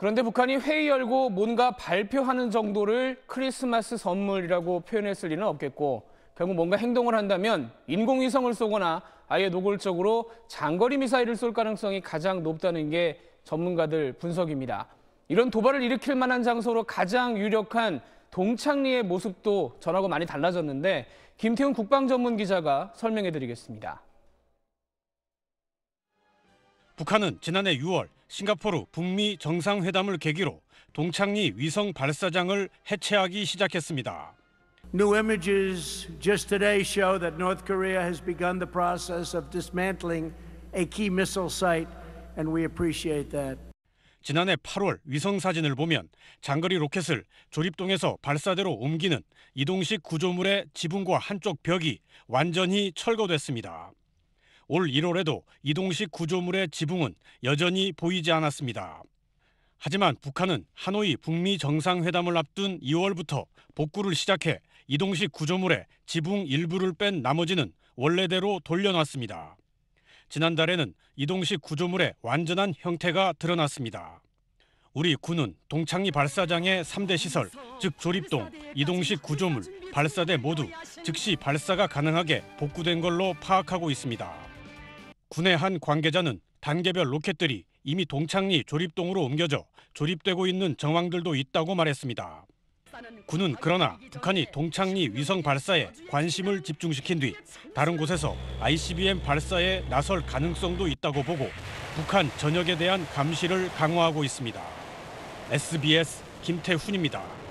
그런데 북한이 회의 열고 뭔가 발표하는 정도를 크리스마스 선물이라고 표현했을 리는 없겠고 결국 뭔가 행동을 한다면 인공위성을 쏘거나 아예 노골적으로 장거리 미사일을 쏠 가능성이 가장 높다는 게 전문가들 분석입니다. 이런 도발을 일으킬 만한 장소로 가장 유력한 동창리의 모습도 전하고 많이 달라졌는데 김태훈 국방전문기자가 설명해 드리겠습니다. 북한은 지난해 6월 싱가포르 북미 정상회담을 계기로 동창리 위성 발사장을 해체하기 시작했습니다. New images just today show that North Korea has begun the process of dismantling a key missile site and we appreciate that. 지난해 8월 위성 사진을 보면 장거리 로켓을 조립동에서 발사대로 옮기는 이동식 구조물의 지붕과 한쪽 벽이 완전히 철거됐습니다. 올 1월에도 이동식 구조물의 지붕은 여전히 보이지 않았습니다. 하지만 북한은 하노이 북미 정상회담을 앞둔 2월부터 복구를 시작해 이동식 구조물의 지붕 일부를 뺀 나머지는 원래대로 돌려놨습니다. 지난달에는 이동식 구조물의 완전한 형태가 드러났습니다. 우리 군은 동창리 발사장의 3대 시설, 즉 조립동, 이동식 구조물, 발사대 모두 즉시 발사가 가능하게 복구된 걸로 파악하고 있습니다. 군의 한 관계자는 단계별 로켓들이 이미 동창리 조립동으로 옮겨져 조립되고 있는 정황들도 있다고 말했습니다. 군은 그러나 북한이 동창리 위성 발사에 관심을 집중시킨 뒤 다른 곳에서 ICBM 발사에 나설 가능성도 있다고 보고 북한 전역에 대한 감시를 강화하고 있습니다. SBS 김태훈입니다.